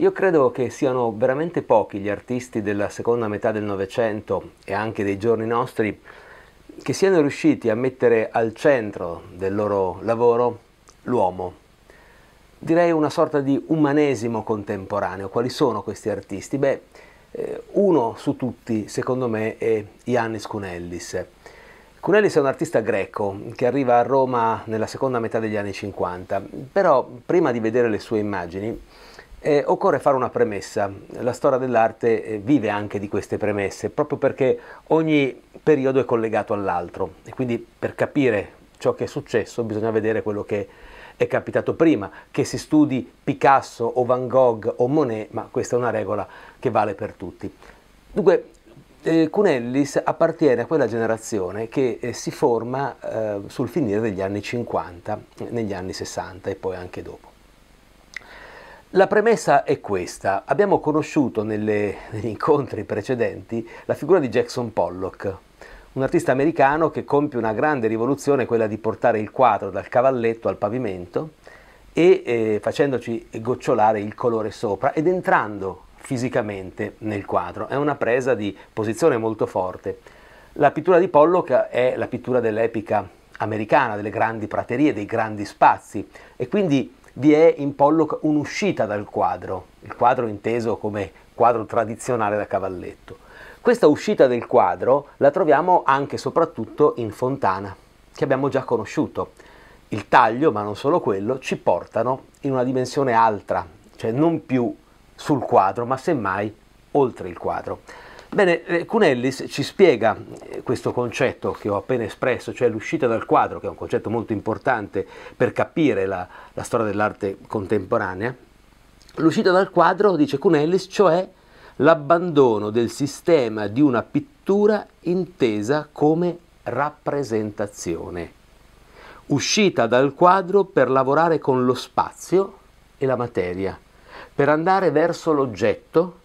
Io credo che siano veramente pochi gli artisti della seconda metà del Novecento e anche dei giorni nostri che siano riusciti a mettere al centro del loro lavoro l'uomo. Direi una sorta di umanesimo contemporaneo. Quali sono questi artisti? Beh, eh, uno su tutti, secondo me, è Iannis Cunellis. Cunellis è un artista greco che arriva a Roma nella seconda metà degli anni 50, però prima di vedere le sue immagini eh, occorre fare una premessa, la storia dell'arte eh, vive anche di queste premesse, proprio perché ogni periodo è collegato all'altro e quindi per capire ciò che è successo bisogna vedere quello che è capitato prima, che si studi Picasso o Van Gogh o Monet, ma questa è una regola che vale per tutti. Dunque, eh, Cunellis appartiene a quella generazione che eh, si forma eh, sul finire degli anni 50, negli anni 60 e poi anche dopo. La premessa è questa, abbiamo conosciuto nelle, negli incontri precedenti la figura di Jackson Pollock, un artista americano che compie una grande rivoluzione, quella di portare il quadro dal cavalletto al pavimento e eh, facendoci gocciolare il colore sopra ed entrando fisicamente nel quadro. È una presa di posizione molto forte. La pittura di Pollock è la pittura dell'epica americana, delle grandi praterie, dei grandi spazi e quindi vi è in Pollock un'uscita dal quadro, il quadro inteso come quadro tradizionale da cavalletto. Questa uscita del quadro la troviamo anche e soprattutto in Fontana, che abbiamo già conosciuto. Il taglio, ma non solo quello, ci portano in una dimensione altra, cioè non più sul quadro, ma semmai oltre il quadro. Bene, eh, Cunellis ci spiega eh, questo concetto che ho appena espresso, cioè l'uscita dal quadro, che è un concetto molto importante per capire la, la storia dell'arte contemporanea. L'uscita dal quadro, dice Cunellis, cioè l'abbandono del sistema di una pittura intesa come rappresentazione. Uscita dal quadro per lavorare con lo spazio e la materia, per andare verso l'oggetto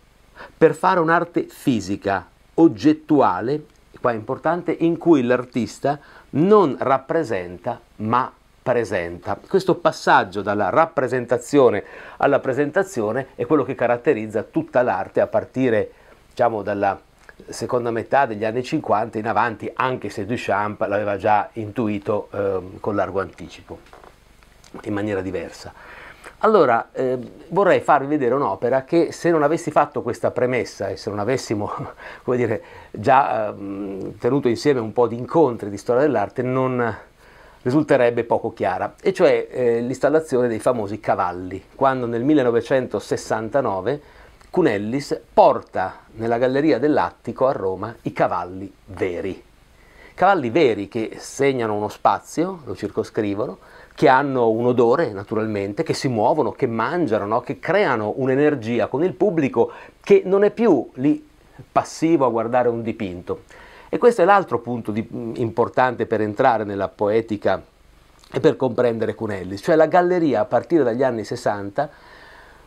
per fare un'arte fisica, oggettuale, qua è importante, in cui l'artista non rappresenta ma presenta. Questo passaggio dalla rappresentazione alla presentazione è quello che caratterizza tutta l'arte a partire diciamo, dalla seconda metà degli anni 50 in avanti, anche se Duchamp l'aveva già intuito eh, con largo anticipo, in maniera diversa. Allora, eh, vorrei farvi vedere un'opera che se non avessi fatto questa premessa e se non avessimo dire, già eh, tenuto insieme un po' di incontri di storia dell'arte non risulterebbe poco chiara, e cioè eh, l'installazione dei famosi cavalli, quando nel 1969 Cunellis porta nella Galleria dell'Attico a Roma i cavalli veri. Cavalli veri che segnano uno spazio, lo circoscrivono, che hanno un odore naturalmente, che si muovono, che mangiano, no? che creano un'energia con il pubblico che non è più lì passivo a guardare un dipinto. E questo è l'altro punto di, mm, importante per entrare nella poetica e per comprendere Cunelli, cioè la galleria a partire dagli anni 60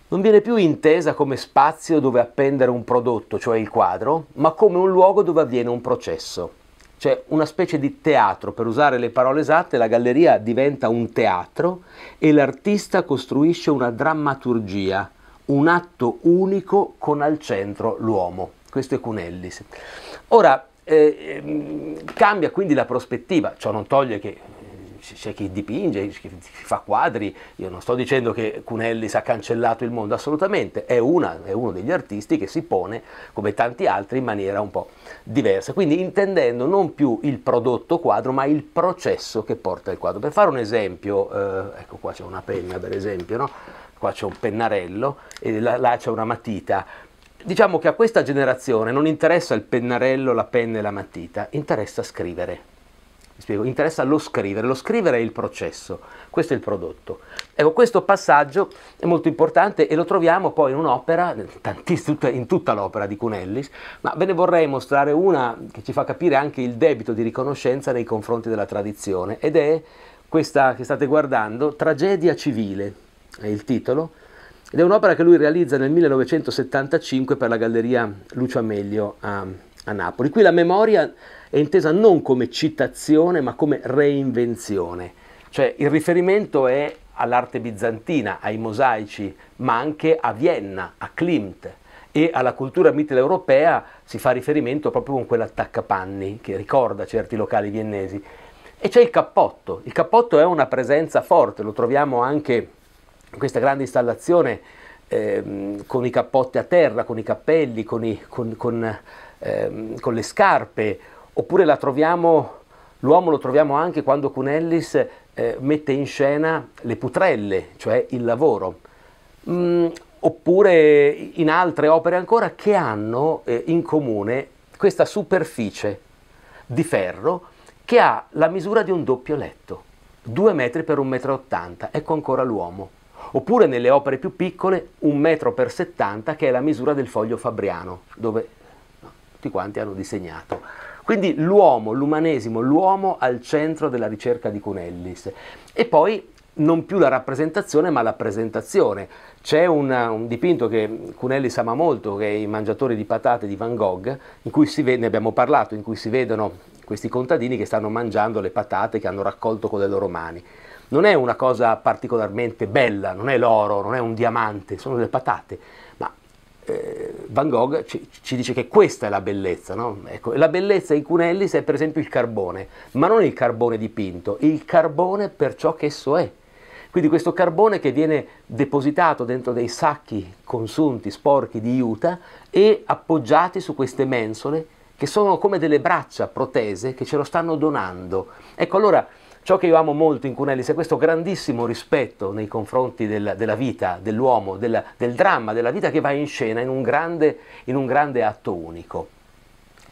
non viene più intesa come spazio dove appendere un prodotto, cioè il quadro, ma come un luogo dove avviene un processo cioè una specie di teatro, per usare le parole esatte, la galleria diventa un teatro e l'artista costruisce una drammaturgia, un atto unico con al centro l'uomo. Questo è Cunellis. Ora, eh, ehm, cambia quindi la prospettiva, ciò non toglie che c'è chi dipinge, chi fa quadri, io non sto dicendo che Cunelli si è cancellato il mondo, assolutamente, è, una, è uno degli artisti che si pone come tanti altri in maniera un po' diversa, quindi intendendo non più il prodotto quadro ma il processo che porta il quadro. Per fare un esempio, eh, ecco qua c'è una penna per esempio, no? qua c'è un pennarello e là, là c'è una matita, diciamo che a questa generazione non interessa il pennarello, la penna e la matita, interessa scrivere spiego, interessa lo scrivere, lo scrivere è il processo, questo è il prodotto. Ecco, questo passaggio è molto importante e lo troviamo poi in un'opera, in tutta l'opera di Cunellis, ma ve ne vorrei mostrare una che ci fa capire anche il debito di riconoscenza nei confronti della tradizione ed è questa che state guardando, Tragedia civile, è il titolo, ed è un'opera che lui realizza nel 1975 per la galleria Lucio Amelio a a Napoli. Qui la memoria è intesa non come citazione ma come reinvenzione, cioè il riferimento è all'arte bizantina, ai mosaici, ma anche a Vienna, a Klimt e alla cultura mitteleuropea si fa riferimento proprio con quell'attaccapanni che ricorda certi locali viennesi. E c'è il cappotto, il cappotto è una presenza forte, lo troviamo anche in questa grande installazione ehm, con i cappotti a terra, con i cappelli, con, i, con, con, ehm, con le scarpe, oppure l'uomo lo troviamo anche quando Cunellis eh, mette in scena le putrelle, cioè il lavoro. Mm, oppure in altre opere ancora che hanno eh, in comune questa superficie di ferro che ha la misura di un doppio letto, 2 metri per 1,80 m, ecco ancora l'uomo oppure nelle opere più piccole 1 metro per 70 che è la misura del foglio fabriano, dove tutti quanti hanno disegnato. Quindi l'uomo, l'umanesimo, l'uomo al centro della ricerca di Cunellis. E poi non più la rappresentazione ma la presentazione. C'è una, un dipinto che Cunellis ama molto, che è I mangiatori di patate di Van Gogh, in cui si vede, ne abbiamo parlato, in cui si vedono questi contadini che stanno mangiando le patate che hanno raccolto con le loro mani non è una cosa particolarmente bella, non è l'oro, non è un diamante, sono delle patate, ma eh, Van Gogh ci, ci, dice che questa è la bellezza, no? ecco, la bellezza in Cunellis è per esempio il carbone, ma non il carbone dipinto, il carbone per ciò che esso è. Quindi questo carbone che viene depositato dentro dei sacchi consunti, sporchi di iuta e appoggiati su queste mensole che sono come delle braccia protese che ce lo stanno donando. Ecco allora Ciò che io amo molto in Cunelis è questo grandissimo rispetto nei confronti del, della vita, dell'uomo, del, del, dramma, della vita che va in scena in un grande, in un grande atto unico.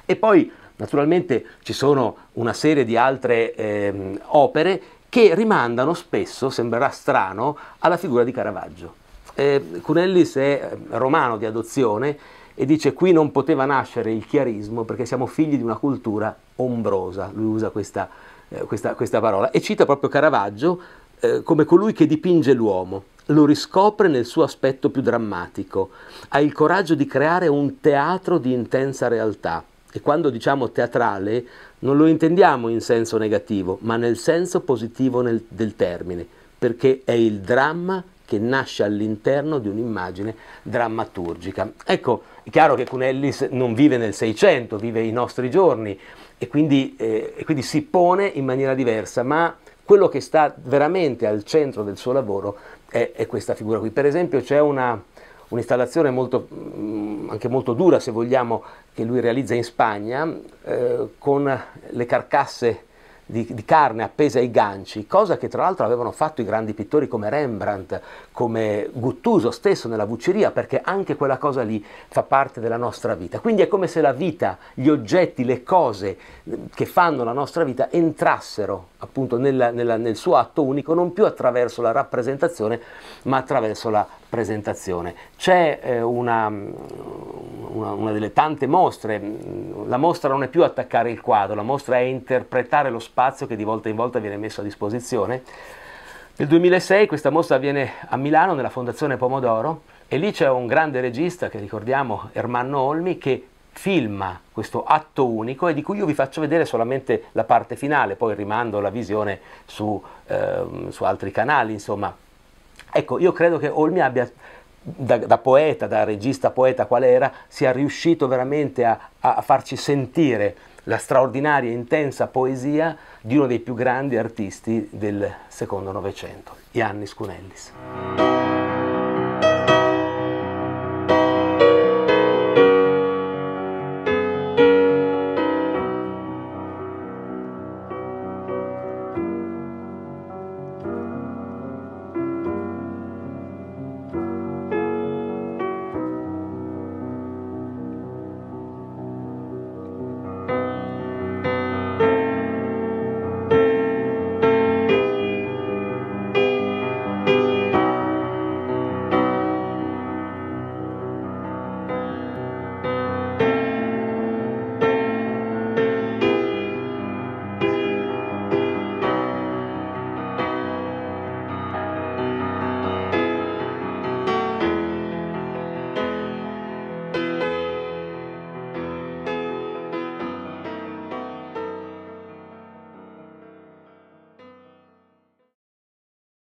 E poi naturalmente ci sono una serie di altre eh, opere che rimandano spesso, sembrerà strano, alla figura di Caravaggio. Eh, Cunellis è ehm, romano di adozione e dice qui non poteva nascere il chiarismo perché siamo figli di una cultura ombrosa, lui usa questa eh, questa, questa, parola, e cita proprio Caravaggio eh, come colui che dipinge l'uomo, lo riscopre nel suo aspetto più drammatico, ha il coraggio di creare un teatro di intensa realtà. E quando diciamo teatrale non lo intendiamo in senso negativo, ma nel senso positivo nel, del termine, perché è il dramma che nasce all'interno di un'immagine drammaturgica. Ecco, è chiaro che Cunellis non vive nel Seicento, vive i nostri giorni e quindi, eh, e quindi si pone in maniera diversa, ma quello che sta veramente al centro del suo lavoro è, è questa figura qui. Per esempio c'è una, un'installazione molto, mm, anche molto dura, se vogliamo, che lui realizza in Spagna, eh, con le carcasse di, di, carne appese ai ganci, cosa che tra l'altro avevano fatto i grandi pittori come Rembrandt, come Guttuso stesso nella Vucceria, perché anche quella cosa lì fa parte della nostra vita. Quindi è come se la vita, gli oggetti, le cose che fanno la nostra vita entrassero appunto nella, nella, nel suo atto unico non più attraverso la rappresentazione ma attraverso la presentazione. C'è eh, una, mm, una, una, delle tante mostre, mm, la mostra non è più attaccare il quadro, la mostra è interpretare lo spazio che di volta in volta viene messo a disposizione. Nel 2006 questa mostra avviene a Milano nella Fondazione Pomodoro e lì c'è un grande regista che ricordiamo, Ermanno Olmi, che filma questo atto unico e di cui io vi faccio vedere solamente la parte finale, poi rimando la visione su, eh, su altri canali, insomma. Ecco, io credo che Olmi abbia, da, da, poeta, da regista poeta qual era, sia riuscito veramente a, a farci sentire la straordinaria e intensa poesia di uno dei più grandi artisti del secondo Novecento, Iannis Cunellis.